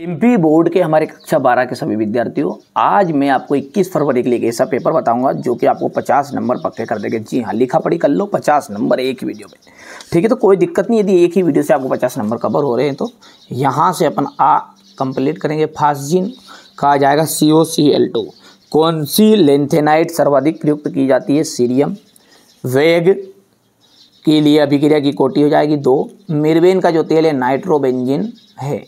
MP board के हमारे कक्षा बारह के सभी विद्यार्थियों आज मैं आपको 21 फरवरी के लिए ऐसा पेपर बताऊंगा जो कि आपको 50 नंबर पक्के कर देगा जी हाँ लिखा पढ़ी कर लो 50 नंबर एक ही वीडियो में ठीक है तो कोई दिक्कत नहीं यदि एक ही वीडियो से आपको 50 नंबर कवर हो रहे हैं तो यहाँ से अपन आ कंप्लीट करेंगे फास्ट जिन कहा जाएगा सी ओ सी एल टू कौन सी लेंथेनाइट सर्वाधिक प्रयुक्त की जाती है सीरियम वेग के लिए अभिक्रिया की कोटी हो जाएगी दो मिर्वेन का जो तेल है नाइट्रोबेंजिन है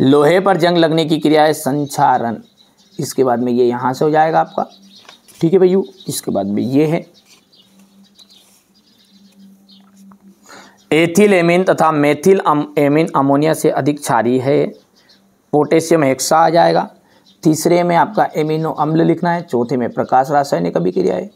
लोहे पर जंग लगने की क्रिया है संचारण इसके बाद में ये यहाँ से हो जाएगा आपका ठीक है भैया इसके बाद में ये है एथिल एमिन तथा मेथिल अम, एमिन अमोनिया से अधिक क्षारी है पोटेशियम हेक्सा आ जाएगा तीसरे में आपका एमिनो अम्ल लिखना है चौथे में प्रकाश रासायनिक अभिक्रिया है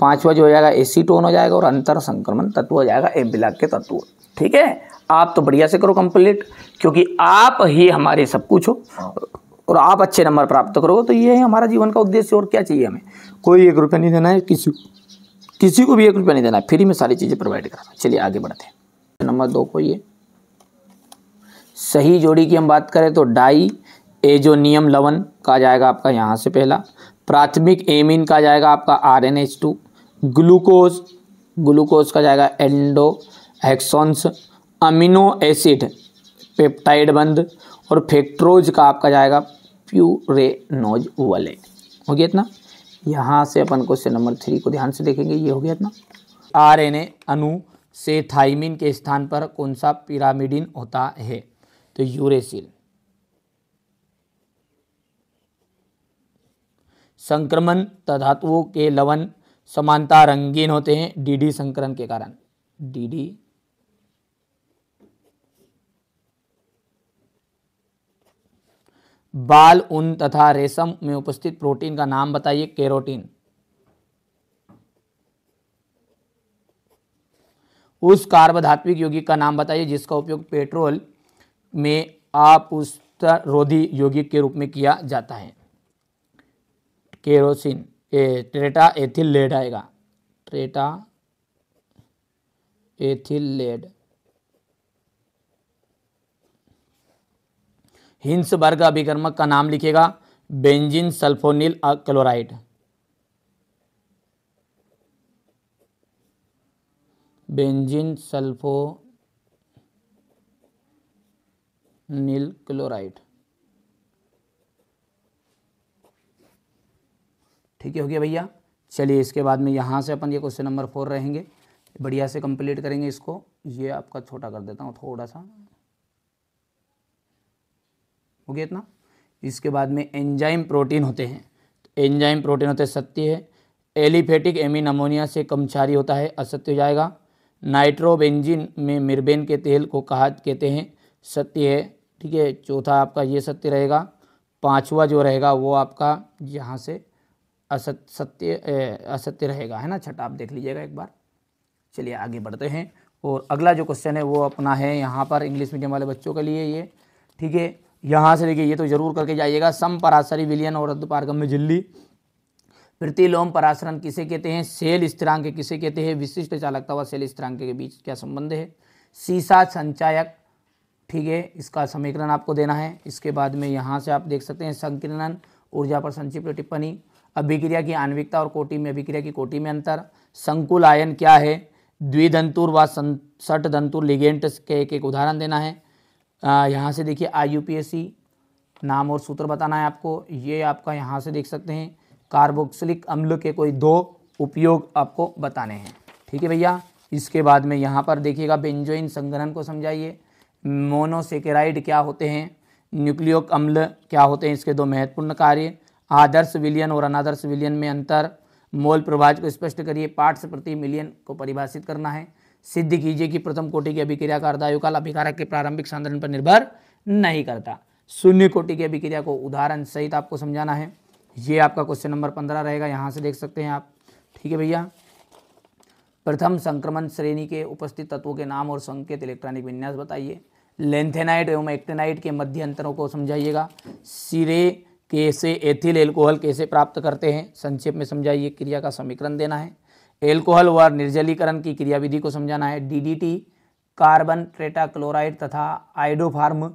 पांचवा जो हो जाएगा एसीटोन हो जाएगा और अंतर संक्रमण तत्व हो जाएगा ब्लैक के तत्व ठीक है आप तो बढ़िया से करो कंप्लीट क्योंकि आप ही हमारे सब कुछ हो और आप अच्छे नंबर प्राप्त करोगे तो ये है हमारा जीवन का उद्देश्य और क्या चाहिए हमें कोई एक रुपया नहीं देना है किसी किसी को भी एक रुपया नहीं देना है फ्री में सारी चीज़ें प्रोवाइड कराना चलिए आगे बढ़ते हैं नंबर दो को ये सही जोड़ी की हम बात करें तो डाई एजोनियम लवन का जाएगा आपका यहाँ से पहला प्राथमिक एमिन का जाएगा आपका R N H two glucose glucose का जाएगा एंडो एक्सॉन्स अमीनो एसिड पेप्टाइड बंद और फेक्ट्रोज का आपका जाएगा प्यूरेनोज वाले हो गया इतना यहाँ से अपन क्वेश्चन नंबर थ्री को ध्यान से देखेंगे ये हो गया इतना आर एन ए अनु से थाइमिन के स्थान पर कौन सा पिरामिडिन होता है तो यूरेसिल संक्रमण तधातुओं के लवन समानता रंगीन होते हैं डीडी संकरण के कारण डीडी बाल उन तथा रेशम में उपस्थित प्रोटीन का नाम बताइए केरोटीन उस कार्बधात्विक यौगिक का नाम बताइए जिसका उपयोग पेट्रोल में आपुष्टरोधी यौगिक के रूप में किया जाता है केरोसिन ए ट्रेटा एथिल लेड आएगा ट्रेटा एथिल लेड वर्ग अभिकर्मक का नाम लिखेगा benzene sulphonyl chloride benzene sulphonyl chloride ठीक है हो गया भैया चलिए इसके बाद में यहाँ से अपन ये क्वेश्चन नंबर फोर रहेंगे बढ़िया से कंप्लीट करेंगे इसको ये आपका छोटा कर देता हूँ थोड़ा सा हो गया इतना इसके बाद में एंजाइम प्रोटीन होते हैं तो एंजाइम प्रोटीन होते सत्य है एलिफेटिक एमिन अमोनिया से कमचारी होता है असत्य हो जाएगा नाइट्रोबेंजिन में मिर्बेन के तेल को कहा कहते हैं सत्य है ठीक है चौथा आपका ये सत्य रहेगा पांचवा जो रहेगा वो आपका यहाँ से असत सत्य असत्य रहेगा है ना छठा आप देख लीजिएगा एक बार चलिए आगे बढ़ते हैं और अगला जो क्वेश्चन है वो अपना है यहाँ पर इंग्लिश मीडियम वाले बच्चों के लिए ये ठीक है यहाँ से देखिए ये तो जरूर करके जाइएगा सम पराशरी विलियन और पारगम्य झिल्ली प्रतिलोम पराशरण किसे कहते हैं सेल स्त्रांक किसे कहते हैं विशिष्ट चालकता व सेल स्थिरांक के बीच क्या संबंध है सीसा संचायक ठीक है इसका समीकरण आपको देना है इसके बाद में यहाँ से आप देख सकते हैं संकीर्णन ऊर्जा पर संक्षिप्त टिप्पणी अभिक्रिया की आणविकता और कोटि में अभिक्रिया की कोटि में अंतर संकुल आयन क्या है द्विधंतुर व सट धंतुर लिगेंट के एक एक उदाहरण देना है यहाँ से देखिए आई नाम और सूत्र बताना है आपको ये आपका यहाँ से देख सकते हैं कार्बोक्सिलिक अम्ल के कोई दो उपयोग आपको बताने हैं ठीक है भैया इसके बाद में यहाँ पर देखिएगा बेंजोइन संग्रहण को समझाइए मोनोसेकेराइड क्या होते हैं न्यूक्लियोक अम्ल क्या होते हैं इसके दो महत्वपूर्ण कार्य आदर्श विलियन और अनादर्श विलियन में अंतर मोल प्रभाज को स्पष्ट करिए पाठ से प्रति मिलियन को परिभाषित करना है सिद्ध कीजिए कि प्रथम कोटि की अभिक्रिया का अर्धायुकाल अभिकारक के प्रारंभिक सांद्रण पर निर्भर नहीं करता शून्य कोटि की अभिक्रिया को उदाहरण सहित आपको समझाना है ये आपका क्वेश्चन नंबर पंद्रह रहेगा यहाँ से देख सकते हैं आप ठीक है भैया प्रथम संक्रमण श्रेणी के उपस्थित तत्वों के नाम और संकेत इलेक्ट्रॉनिक विन्यास बताइए लेंथेनाइट एवं एक्टेनाइट के मध्य अंतरों को समझाइएगा सिरे कैसे एथिल एल्कोहल कैसे प्राप्त करते हैं संक्षेप में समझाइए क्रिया का समीकरण देना है एल्कोहल व निर्जलीकरण की क्रियाविधि को समझाना है डीडीटी कार्बन ट्रेटा क्लोराइड तथा आइडोफार्म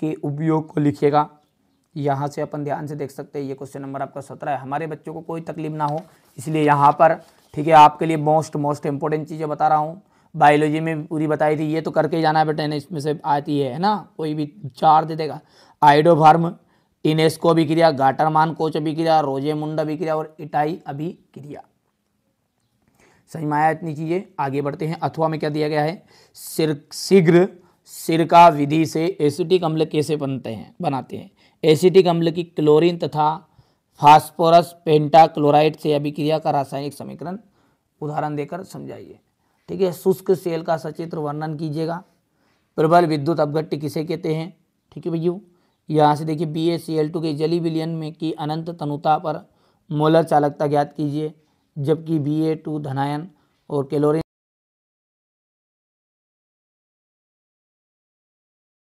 के उपयोग को लिखिएगा यहाँ से अपन ध्यान से देख सकते हैं ये क्वेश्चन नंबर आपका सत्रह है हमारे बच्चों को कोई तकलीफ ना हो इसलिए यहाँ पर ठीक है आपके लिए मोस्ट मोस्ट इंपॉर्टेंट चीज़ें बता रहा हूँ बायोलॉजी में पूरी बताई थी ये तो करके जाना है बेटा इसमें से आती है ना कोई भी चार दे देगा आइडोफार्म इनेस्को अभिक्रिया गाटरमान कोच अभिक्रिया रोजेमुंड अभिक्रिया और इटाई अभिक्रिया समझ में आया इतनी चीज़ें आगे बढ़ते हैं अथवा में क्या दिया गया है सिर शीघ्र सिरका विधि से एसिटिक अम्ल कैसे बनते हैं बनाते हैं एसिटिक अम्ल की क्लोरीन तथा फास्फोरस पेंटा क्लोराइड से अभिक्रिया का रासायनिक समीकरण उदाहरण देकर समझाइए ठीक है शुष्क सेल का सचित्र वर्णन कीजिएगा प्रबल विद्युत अपघट्ट किसे कहते हैं ठीक है भैया यहाँ से देखिए B A C L two के जली विलियन में की अनंत तनुता पर मोलर चालकता ज्ञात कीजिए जबकि बी ए टू धनायन और कैलोरिन